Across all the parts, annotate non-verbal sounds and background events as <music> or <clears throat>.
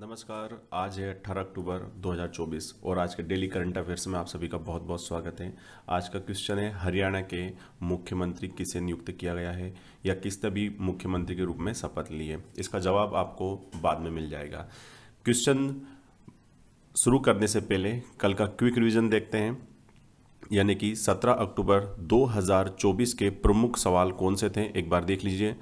नमस्कार आज है 18 अक्टूबर 2024 और आज के डेली करंट अफेयर्स में आप सभी का बहुत बहुत स्वागत है आज का क्वेश्चन है हरियाणा के मुख्यमंत्री किसे नियुक्त किया गया है या किस तभी मुख्यमंत्री के रूप में शपथ ली है इसका जवाब आपको बाद में मिल जाएगा क्वेश्चन शुरू करने से पहले कल का क्विक रिविजन देखते हैं यानी कि 17 अक्टूबर 2024 के प्रमुख सवाल कौन से थे एक बार देख लीजिए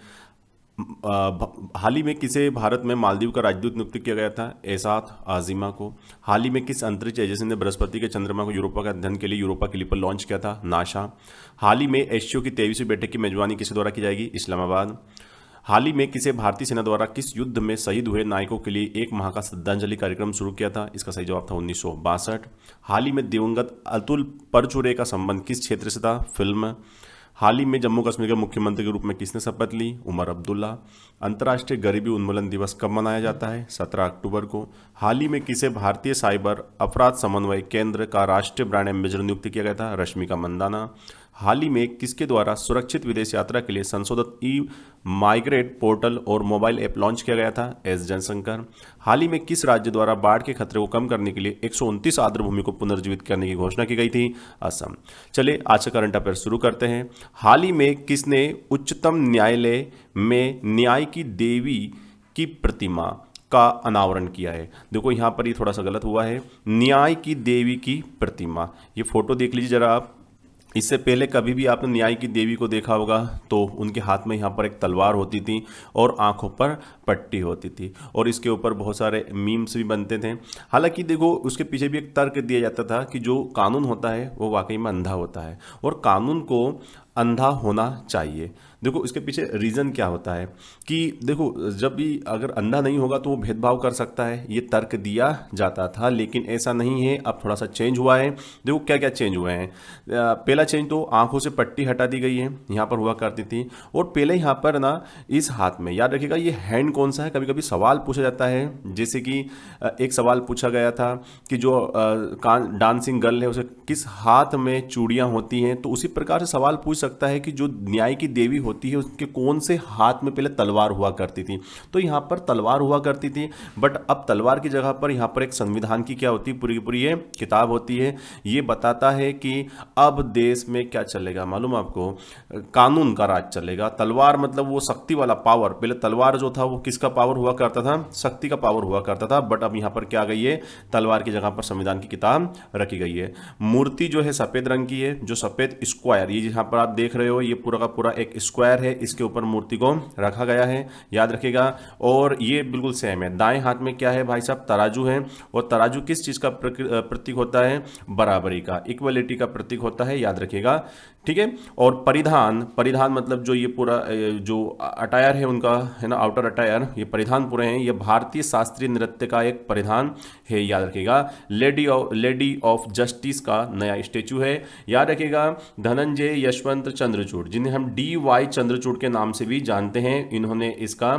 हाल ही में किसे भारत में मालदीव का राजदूत नियुक्त किया गया था एसात आजिमा को हाल ही में किस अंतरिक्ष एजेंसी ने बृहस्पति के चंद्रमा को यूरोपा के अध्ययन के लिए यूरोपा के लिए पर लॉन्च किया था नाशा हाल ही में एशियो की तेईसवीं बैठक की मेजबानी किसे द्वारा की जाएगी इस्लामाबाद हाल ही में किसे भारतीय सेना द्वारा किस युद्ध में शहीद हुए नायकों के लिए एक माह का श्रद्धांजलि कार्यक्रम शुरू किया था इसका सही जवाब था उन्नीस हाल ही में दिवंगत अतुल परचुरे का संबंध किस क्षेत्र से था फिल्म हाल ही में जम्मू कश्मीर के मुख्यमंत्री के रूप में किसने शपथ ली उमर अब्दुल्ला अंतर्राष्ट्रीय गरीबी उन्मूलन दिवस कब मनाया जाता है 17 अक्टूबर को हाल ही में किसे भारतीय साइबर अपराध समन्वय केंद्र का राष्ट्रीय ब्रांड एम्बेसडर नियुक्त किया गया था रश्मिका मंदाना हाल ही में किसके द्वारा सुरक्षित विदेश यात्रा के लिए संशोधित ई माइग्रेट पोर्टल और मोबाइल ऐप लॉन्च किया गया था एस जयशंकर हाल ही में किस राज्य द्वारा बाढ़ के खतरे को कम करने के लिए एक सौ भूमि को पुनर्जीवित करने की घोषणा की गई थी असम चले आज का करंट अफेयर शुरू करते हैं हाल ही में किसने उच्चतम न्यायालय में न्याय की देवी की प्रतिमा का अनावरण किया है देखो यहाँ पर ये थोड़ा सा गलत हुआ है न्याय की देवी की प्रतिमा ये फोटो देख लीजिए जरा आप इससे पहले कभी भी आपने न्याय की देवी को देखा होगा तो उनके हाथ में यहाँ पर एक तलवार होती थी और आंखों पर पट्टी होती थी और इसके ऊपर बहुत सारे मीम्स भी बनते थे हालांकि देखो उसके पीछे भी एक तर्क दिया जाता था कि जो कानून होता है वो वाकई में अंधा होता है और कानून को अंधा होना चाहिए देखो इसके पीछे रीज़न क्या होता है कि देखो जब भी अगर अंधा नहीं होगा तो वो भेदभाव कर सकता है ये तर्क दिया जाता था लेकिन ऐसा नहीं है अब थोड़ा सा चेंज हुआ है देखो क्या क्या चेंज हुए हैं पहला चेंज तो आंखों से पट्टी हटा दी गई है यहाँ पर हुआ करती थी और पहले यहाँ पर ना इस हाथ में याद रखिएगा ये हैंड कौन सा है कभी कभी सवाल पूछा जाता है जैसे कि एक सवाल पूछा गया था कि जो डांसिंग गर्ल है उसे किस हाथ में चूड़ियाँ होती हैं तो उसी प्रकार से सवाल पूछ सकता है कि जो न्याय की देवी होती है उसके कौन से हाथ में पहले तलवार हुआ करती थी तो यहाँ पर तलवार हुआ करती थी बट अब तलवार की जगह पर यहाँ पर एक संविधान की क्या होती है पूरी पूरी ये किताब होती है ये बताता है कि अब देश में क्या चलेगा मालूम आपको कानून का राज चलेगा तलवार मतलब वो शक्ति वाला पावर पहले तलवार जो था वो किसका पावर हुआ करता था शक्ति का पावर हुआ करता था बट अब यहाँ पर क्या गई है तलवार की जगह पर संविधान की किताब रखी गई है मूर्ति जो है सफ़ेद रंग की है जो सफ़ेद स्क्वायर ये जहाँ पर आप देख रहे हो ये पूरा का पूरा एक स्क्वायर है इसके ऊपर मूर्ति को रखा गया है याद रखेगा और ये बिल्कुल सेम है दाएं हाथ में क्या है भाई साहब तराजू है और तराजू किस चीज़ का प्रतीक होता है बराबरी का इक्वलिटी का प्रतीक होता है याद रखेगा ठीक है और परिधान परिधान मतलब जो ये पूरा जो अटायर है उनका है ना आउटर अटायर ये परिधान पूरे हैं ये भारतीय शास्त्रीय नृत्य का एक परिधान है याद रखेगा lady of lady of justice का नया स्टेचू है याद रखेगा धनंजय यशवंत चंद्रचूड़ जिन्हें हम डी वाई भाई चंद्रचूड़ के नाम से भी जानते हैं इन्होंने इसका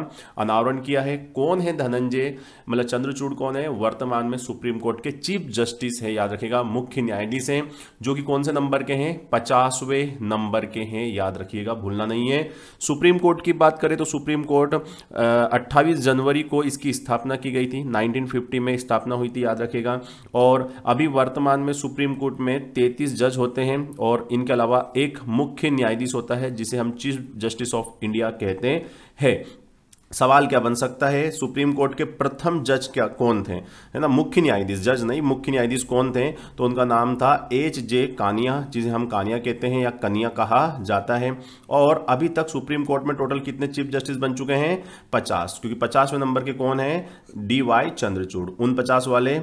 अनावरण किया है कौन है धनंजय मतलब चंद्रचूड़ कौन है वर्तमान में सुप्रीम कोर्ट के चीफ जस्टिस है याद रखिएगा मुख्य न्यायाधीश हैं जो कि कौन से नंबर के हैं पचासवें नंबर के हैं याद रखिएगा भूलना नहीं है सुप्रीम कोर्ट की बात करें तो सुप्रीम कोर्ट अट्ठावीस जनवरी को इसकी स्थापना की गई थी नाइनटीन में स्थापना हुई थी याद रखेगा और अभी वर्तमान में सुप्रीम कोर्ट में तैतीस जज होते हैं और इनके अलावा एक मुख्य न्यायाधीश होता है जिसे हम chief chief justice of India कहते हैं सवाल क्या बन सकता है सुप्रीम कोर्ट के प्रथम जज क्या कौन थे है ना मुख्य न्यायाधीश जज नहीं मुख्य न्यायाधीश कौन थे तो उनका नाम था एच जे कानिया जिसे हम कानिया कहते हैं या कनिया कहा जाता है और अभी तक सुप्रीम कोर्ट में टोटल कितने चीफ जस्टिस बन चुके हैं पचास क्योंकि पचासवें नंबर के कौन है डी वाई चंद्रचूड़ उन पचास वाले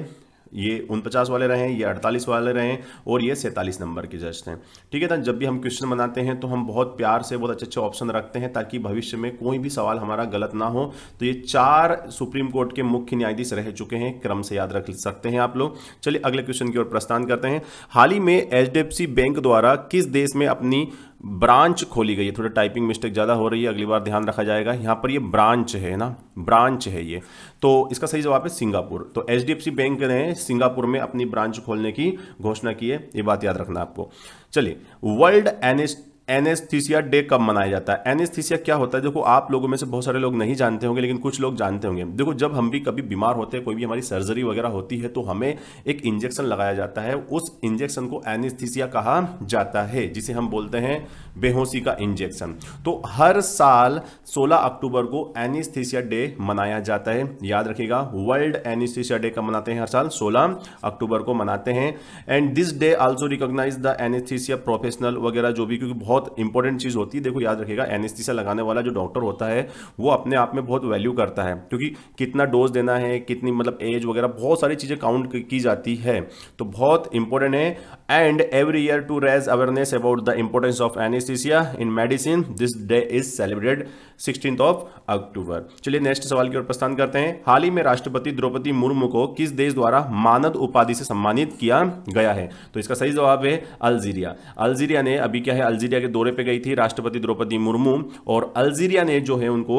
ये उनपचास वाले रहे ये अड़तालीस वाले रहे और ये सैंतालीस नंबर के जज थे ठीक है ना जब भी हम क्वेश्चन बनाते हैं तो हम बहुत प्यार से बहुत अच्छे अच्छे ऑप्शन रखते हैं ताकि भविष्य में कोई भी सवाल हमारा गलत ना हो तो ये चार सुप्रीम कोर्ट के मुख्य न्यायाधीश रह चुके हैं क्रम से याद रख सकते हैं आप लोग चलिए अगले क्वेश्चन की ओर प्रस्थान करते हैं हाल ही में एच बैंक द्वारा किस देश में अपनी ब्रांच खोली गई है थोड़ा टाइपिंग मिस्टेक ज़्यादा हो रही है अगली बार ध्यान रखा जाएगा यहाँ पर ये ब्रांच है ना ब्रांच है ये तो इसका सही जवाब है सिंगापुर तो एच बैंक ने सिंगापुर में अपनी ब्रांच खोलने की घोषणा की है ये बात याद रखना आपको चलिए वर्ल्ड एनेस्ट एनेस्थीसिया डे कब मनाया जाता है एनेस्थीसिया क्या होता है देखो आप लोगों में से बहुत सारे लोग नहीं जानते होंगे लेकिन कुछ लोग जानते होंगे देखो जब हम भी कभी बीमार होते हैं कोई भी हमारी सर्जरी वगैरह होती है तो हमें एक इंजेक्शन लगाया जाता है उस इंजेक्शन को एनेस्थीसिया कहा जाता है जिसे हम बोलते हैं बेहोशी का इंजेक्शन तो हर साल सोलह अक्टूबर को एनेस्थीसिया डे मनाया जाता है याद रखिएगा वर्ल्ड एनेस्थीसिया डे कब मनाते हैं हर साल सोलह अक्टूबर को मनाते हैं and this day also recognise the anaesthesia professional वगैरह जो भी क्योंकि बहुत बहुत इंपॉर्टेंट चीज़ होती है देखो याद रखेगा एनेस्थीसिया लगाने वाला जो डॉक्टर होता है वो अपने आप में बहुत वैल्यू करता है क्योंकि कितना डोज देना है कितनी मतलब एज वगैरह बहुत सारी चीज़ें काउंट की जाती है तो बहुत इंपॉर्टेंट है and every year to raise awareness about the importance of anaesthesia in medicine this day is celebrated sixteen of October चलिए नेक्स्ट सवाल की ओर प्रस्थान करते हैं हाल ही में राष्ट्रपति द्रौपदी मुर्मू को किस देश द्वारा मानद उपाधि से सम्मानित किया गया है तो इसका सही जवाब है अल्जीरिया अल्जीरिया ने अभी क्या है अल्जीरिया के दौरे पे गई थी राष्ट्रपति द्रौपदी मुर्मू और अल्जीरिया ने जो है उनको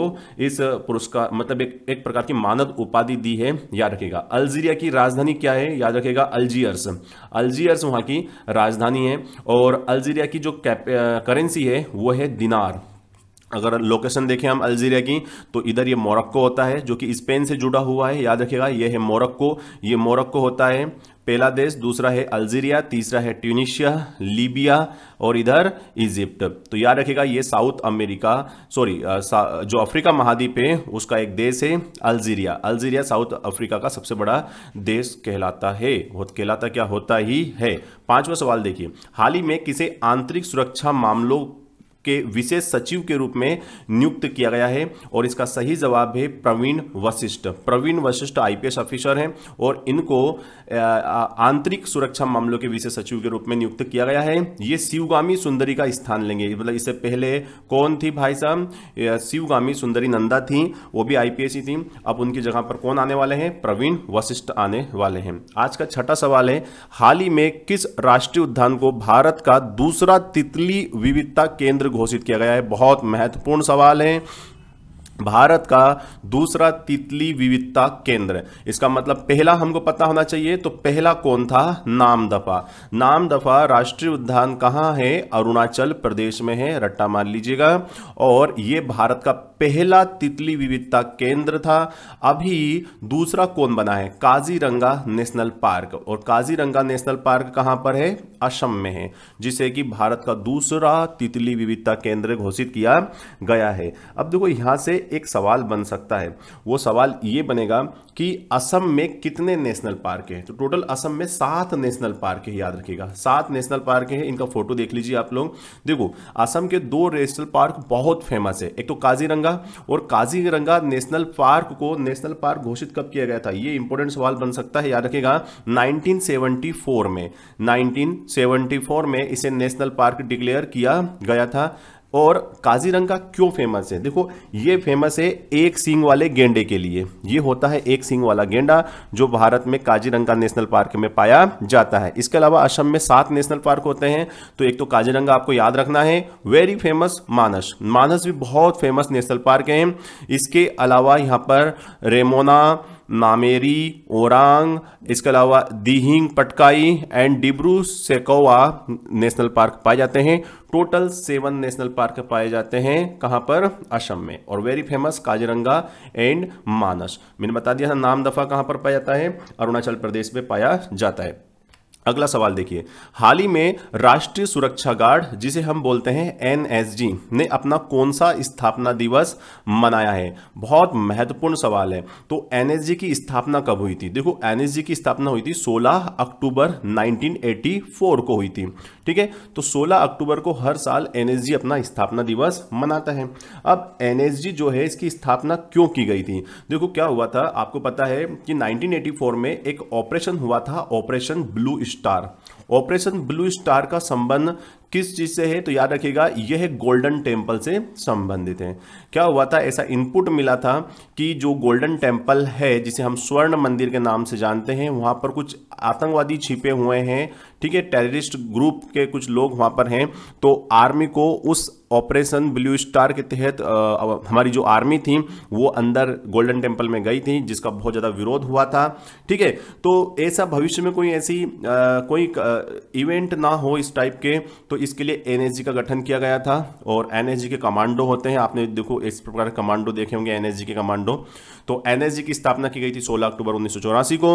इस पुरस्कार मतलब एक एक प्रकार की मानद उपाधि दी है याद रखेगा अल्जीरिया की राजधानी क्या है याद रखेगा अल्जीयर्स अल्जीयर्स वहां की राजधानी है और अल्जीरिया की जो करेंसी है वो है दिनार अगर लोकेशन देखें हम अल्जीरिया की तो इधर ये मोरक्को होता है जो कि स्पेन से जुड़ा हुआ है याद रखिएगा ये है मोरक्को ये मोरक्को होता है पहला देश दूसरा है अल्जीरिया तीसरा है ट्यूनिशिया लीबिया और इधर इजिप्ट तो याद रखेगा ये साउथ अमेरिका सॉरी जो अफ्रीका महाद्वीप है उसका एक देश है अल्जीरिया अल्जीरिया साउथ अफ्रीका का सबसे बड़ा देश कहलाता है कहलाता क्या होता ही है पांचवा सवाल देखिए हाल ही में किसे आंतरिक सुरक्षा मामलों के विशेष सचिव के रूप में नियुक्त किया गया है और इसका सही जवाब है प्रवीण वशिष्ठ प्रवीण वशिष्ठ आईपीएस ऑफिसर हैं और इनको आंतरिक सुरक्षा मामलों के विशेष सचिव के रूप में नियुक्त किया गया है ये शिवगामी सुंदरी का स्थान लेंगे मतलब इससे पहले कौन थी भाई साहब शिवगामी सुंदरी नंदा थी वो भी आईपीएस ही थी अब उनकी जगह पर कौन आने वाले हैं प्रवीण वशिष्ठ आने वाले हैं आज का छठा सवाल है हाल ही में किस राष्ट्रीय उद्यान को भारत का दूसरा तितली विविधता केंद्र घोषित किया गया है बहुत महत्वपूर्ण सवाल है भारत का दूसरा तितली विविधता केंद्र इसका मतलब पहला हमको पता होना चाहिए तो पहला कौन था नामदफा नामदफा राष्ट्रीय उद्यान कहाँ है अरुणाचल प्रदेश में है रट्टा मान लीजिएगा और ये भारत का पहला तितली विविधता केंद्र था अभी दूसरा कौन बना है काजीरंगा नेशनल पार्क और काजीरंगा नेशनल पार्क कहाँ पर है असम में है जिसे कि भारत का दूसरा तितली विविधता केंद्र घोषित किया गया है अब देखो यहाँ से एक सवाल बन सकता है वो सवाल ये बनेगा कि असम में कितने नेशनल पार्क हैं तो टोटल असम में सात नेशनल पार्क है याद रखिएगा सात नेशनल पार्क हैं इनका फोटो देख लीजिए आप लोग देखो असम के दो नेशनल पार्क बहुत फेमस है एक तो काजीरंगा और काजीरंगा नेशनल पार्क को नेशनल पार्क घोषित कब किया गया था ये इंपॉर्टेंट सवाल बन सकता है याद रखेगा नाइनटीन में नाइनटीन में इसे नेशनल पार्क डिक्लेयर किया गया था और काजीरंगा क्यों फेमस है देखो ये फेमस है एक सींग वाले गेंडे के लिए ये होता है एक सींग वाला गेंडा जो भारत में काजीरंगा नेशनल पार्क में पाया जाता है इसके अलावा असम में सात नेशनल पार्क होते हैं तो एक तो काजीरंगा आपको याद रखना है वेरी फेमस मानस मानस भी बहुत फेमस नेशनल पार्क है इसके अलावा यहाँ पर रेमोना नामेरी ओरांग इसके अलावा Dehing Patkai and Dibru Saikhowa national park पाए जाते हैं टोटल सेवन नेशनल पार्क पाए जाते हैं कहाँ पर असम में और very famous Kaziranga and Manas मैंने बता दिया था नाम दफ़ा कहाँ पर पाया जाता है अरुणाचल प्रदेश में पाया जाता है अगला सवाल देखिए हाल ही में राष्ट्रीय सुरक्षा गार्ड जिसे हम बोलते हैं एनएसजी ने अपना कौन सा स्थापना दिवस मनाया है बहुत महत्वपूर्ण सवाल है तो एनएसजी की स्थापना कब हुई थी देखो एनएसजी की स्थापना हुई थी 16 अक्टूबर 1984 को हुई थी ठीक है तो 16 अक्टूबर को हर साल एनएसजी अपना स्थापना दिवस मनाता है अब एनएसजी जो है इसकी स्थापना क्यों की गई थी देखो क्या हुआ था आपको पता है कि 1984 में एक ऑपरेशन हुआ था Operation Blue Star Operation Blue Star का संबंध किस चीज़ से है तो याद रखिएगा यह गोल्डन टेम्पल से संबंधित है क्या हुआ था ऐसा इनपुट मिला था कि जो गोल्डन टेम्पल है जिसे हम स्वर्ण मंदिर के नाम से जानते हैं वहां पर कुछ आतंकवादी छिपे हुए हैं ठीक है टेररिस्ट ग्रुप के कुछ लोग वहां पर हैं तो आर्मी को उस ऑपरेशन ब्लू स्टार के तहत हमारी जो आर्मी थी वो अंदर गोल्डन टेम्पल में गई थी जिसका बहुत ज़्यादा विरोध हुआ था ठीक है तो ऐसा भविष्य में कोई ऐसी आ, कोई इवेंट ना हो इस टाइप के तो तो इसके लिए एन का गठन किया गया था और एन के कमांडो होते हैं आपने देखो इस प्रकार के कमांडो देखे होंगे एन के कमांडो तो एन की स्थापना की गई थी 16 अक्टूबर उन्नीस को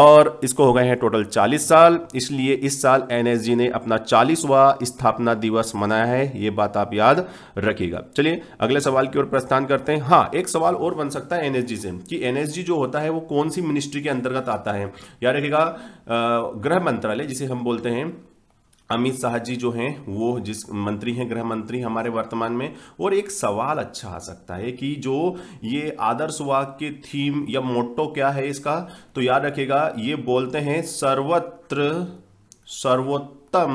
और इसको हो गए हैं टोटल 40 साल इसलिए इस साल एन ने अपना चालीसवा स्थापना दिवस मनाया है ये बात आप याद रखिएगा चलिए अगले सवाल की ओर प्रस्थान करते हैं हाँ एक सवाल और बन सकता है एनएसजी से कि एनएसजी जो होता है वो कौन सी मिनिस्ट्री के अंतर्गत आता है याद रखेगा गृह मंत्रालय जिसे हम बोलते हैं अमित शाह जी जो हैं वो जिस मंत्री हैं गृह मंत्री हमारे वर्तमान में और एक सवाल अच्छा आ सकता है कि जो ये आदर्शवाद के थीम या मोटो क्या है इसका तो याद रखेगा ये बोलते हैं सर्वत्र सर्वोत्तम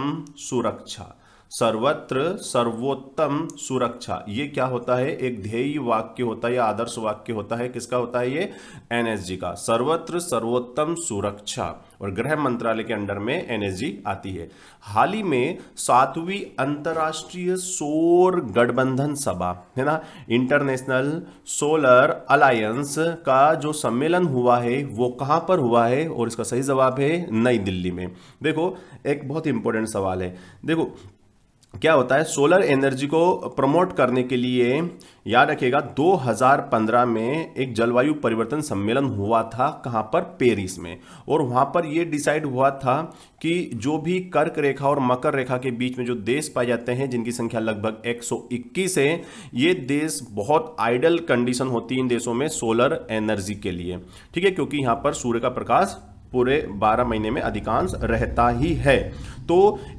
सुरक्षा सर्वत्र सर्वोत्तम सुरक्षा ये क्या होता है एक ध्येय वाक्य होता है या आदर्श वाक्य होता है किसका होता है ये एनएसजी का सर्वत्र सर्वोत्तम सुरक्षा और गृह मंत्रालय के अंडर में एनएसजी आती है हाल ही में सातवीं अंतर्राष्ट्रीय सोर गठबंधन सभा है ना इंटरनेशनल सोलर अलायंस का जो सम्मेलन हुआ है वो कहां पर हुआ है और इसका सही जवाब है नई दिल्ली में देखो एक बहुत इंपॉर्टेंट सवाल है देखो क्या होता है सोलर एनर्जी को प्रमोट करने के लिए याद रखिएगा 2015 में एक जलवायु परिवर्तन सम्मेलन हुआ था कहाँ पर पेरिस में और वहां पर यह डिसाइड हुआ था कि जो भी कर्क रेखा और मकर रेखा के बीच में जो देश पाए जाते हैं जिनकी संख्या लगभग 121 है ये देश बहुत आइडल कंडीशन होती है इन देशों में सोलर एनर्जी के लिए ठीक है क्योंकि यहाँ पर सूर्य का प्रकाश पूरे 12 महीने में अधिकांश रहता ही है तो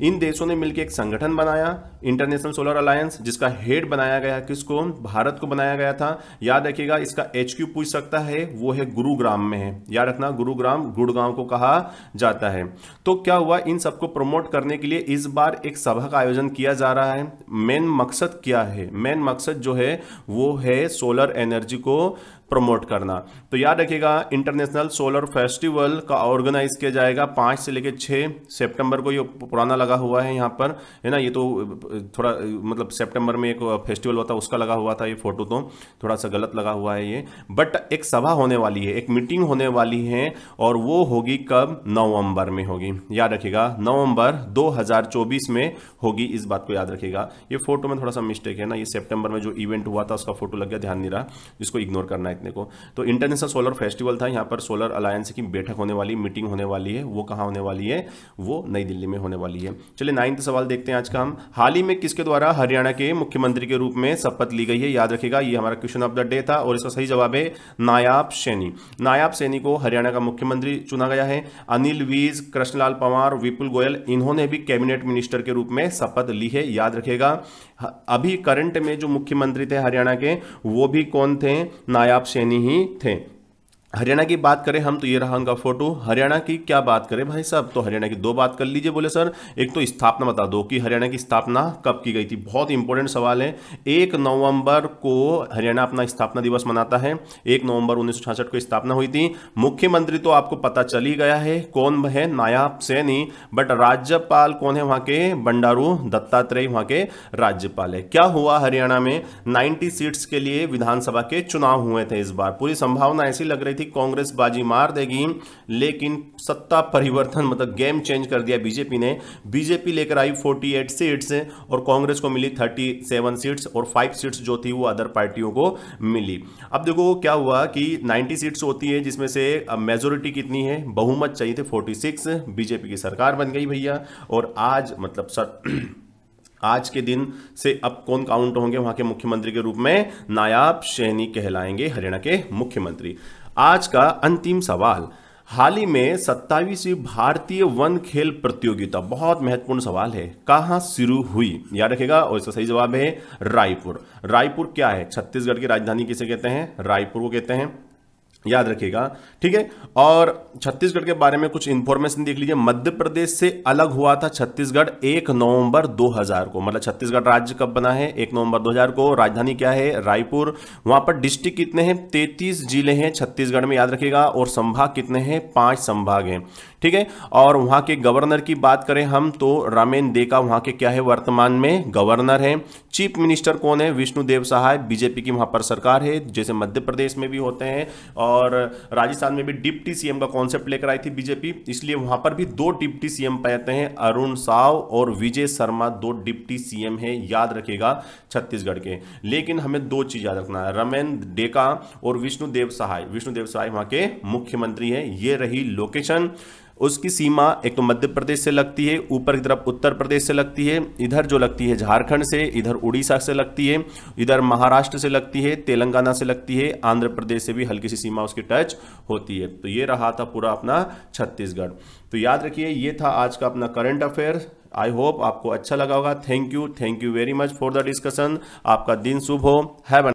इन देशों ने मिलकर एक संगठन बनाया इंटरनेशनल सोलर अलायंस जिसका हेड बनाया गया किसको भारत को बनाया गया था याद रखिएगा इसका एच क्यू पूछ सकता है वो है गुरुग्राम में है याद रखना गुरुग्राम गुड़गांव को कहा जाता है तो क्या हुआ इन सबको प्रमोट करने के लिए इस बार एक सभा का आयोजन किया जा रहा है मेन मकसद क्या है मेन मकसद जो है वो है सोलर एनर्जी को प्रमोट करना तो याद रखिएगा इंटरनेशनल सोलर फेस्टिवल का ऑर्गेनाइज किया जाएगा पाँच से लेकर छः सितंबर को ये पुराना लगा हुआ है यहाँ पर है ना ये तो थोड़ा मतलब सितंबर में एक फेस्टिवल होता है उसका लगा हुआ था ये फोटो तो थोड़ा सा गलत लगा हुआ है ये बट एक सभा होने वाली है एक मीटिंग होने वाली है और वो होगी कब नवम्बर में होगी याद रखिएगा नवम्बर दो में होगी इस बात को याद रखिएगा ये फोटो में थोड़ा सा मिस्टेक है ना ये सेप्टेम्बर में जो इवेंट हुआ था उसका फोटो लग गया ध्यान नहीं रहा जिसको इग्नोर करना है देखने को तो इंटरनेशनल सोलर फेस्टिवल था यहाँ पर सोलर अलायंस की बैठक होने वाली मीटिंग होने वाली है वो कहाँ होने वाली है वो नई दिल्ली में होने वाली है चलिए नाइन्थ सवाल देखते हैं आज का हम हाल ही में किसके द्वारा हरियाणा के मुख्यमंत्री के रूप में शपथ ली गई है याद रखेगा ये हमारा क्वेश्चन ऑफ द डे था और इसका सही जवाब है नायाब सैनी नायाब सैनी को हरियाणा का मुख्यमंत्री चुना गया है अनिल वीज कृष्णलाल पवार विपुल गोयल इन्होंने भी कैबिनेट मिनिस्टर के रूप में शपथ ली है याद रखेगा अभी करंट में जो मुख्यमंत्री थे हरियाणा के वो भी कौन थे नायाब सैनी ही थे हरियाणा की बात करें हम तो ये रहा उनका फोटो हरियाणा की क्या बात करें भाई साहब तो हरियाणा की दो बात कर लीजिए बोले सर एक तो स्थापना बता दो कि हरियाणा की स्थापना कब की गई थी बहुत इंपॉर्टेंट सवाल है एक नवंबर को हरियाणा अपना स्थापना दिवस मनाता है एक नवंबर उन्नीस को स्थापना हुई थी मुख्यमंत्री तो आपको पता चल ही गया है कौन है नायाब सैनी बट राज्यपाल कौन है वहाँ के बंडारू दत्तात्रेय वहाँ के राज्यपाल है क्या हुआ हरियाणा में नाइन्टी सीट्स के लिए विधानसभा के चुनाव हुए थे इस बार पूरी संभावना ऐसी लग रही थी कांग्रेस बाजी मार देगी लेकिन सत्ता परिवर्तन मतलब गेम चेंज कर दिया बीजेपी ने बीजेपी लेकर आई 48 सीट्स और कांग्रेस को मिली 37 सीट्स और 5 सीट्स जो थी वो अदर पार्टियों को मिली अब देखो क्या हुआ कि 90 सीट्स होती है जिसमें से मेजोरिटी कितनी है बहुमत चाहिए थे फोर्टी बीजेपी की सरकार बन गई भैया और आज मतलब सर <clears throat> आज के दिन से अब कौन काउंट होंगे वहां के मुख्यमंत्री के रूप में नायाब शहनी कहलाएंगे हरियाणा के मुख्यमंत्री आज का अंतिम सवाल हाल ही में सत्ताईसवीं भारतीय वन खेल प्रतियोगिता बहुत महत्वपूर्ण सवाल है कहाँ शुरू हुई याद रखेगा और इसका सही जवाब है रायपुर रायपुर क्या है छत्तीसगढ़ की राजधानी किसे कहते हैं रायपुर को कहते हैं याद रखिएगा ठीक है और छत्तीसगढ़ के बारे में कुछ इंफॉर्मेशन देख लीजिए मध्य प्रदेश से अलग हुआ था छत्तीसगढ़ एक नवंबर 2000 को मतलब छत्तीसगढ़ राज्य कब बना है एक नवंबर 2000 को राजधानी क्या है रायपुर वहां पर डिस्ट्रिक्ट कितने हैं तैतीस जिले हैं छत्तीसगढ़ में याद रखिएगा और संभाग कितने हैं पांच संभाग हैं ठीक है और वहां के गवर्नर की बात करें हम तो रामेन देका वहां के क्या है वर्तमान में गवर्नर है चीफ मिनिस्टर कौन है विष्णुदेव सहाय बीजेपी की वहां पर सरकार है जैसे मध्य प्रदेश में भी होते हैं और और राजस्थान में भी डिप्टी सीएम का कॉन्सेप्ट लेकर आई थी बीजेपी इसलिए वहां पर भी दो डिप्टी सीएम पाते हैं अरुण साव और विजय शर्मा दो डिप्टी सीएम हैं याद रखेगा छत्तीसगढ़ के लेकिन हमें दो चीज याद रखना है रमेन डेका और विष्णुदेव सहाय विष्णुदेव सहाय वहां के मुख्यमंत्री हैं ये रही लोकेशन उसकी सीमा एक तो मध्य प्रदेश से लगती है ऊपर की तरफ उत्तर प्रदेश से लगती है इधर जो लगती है झारखंड से इधर उड़ीसा से लगती है इधर महाराष्ट्र से लगती है तेलंगाना से लगती है आंध्र प्रदेश से भी हल्की सी सीमा उसकी टच होती है तो ये रहा था पूरा अपना छत्तीसगढ़ तो याद रखिए ये था आज का अपना करंट अफेयर आई होप आपको अच्छा लगा होगा thank you thank you very much for the discussion आपका दिन शुभ हो हैव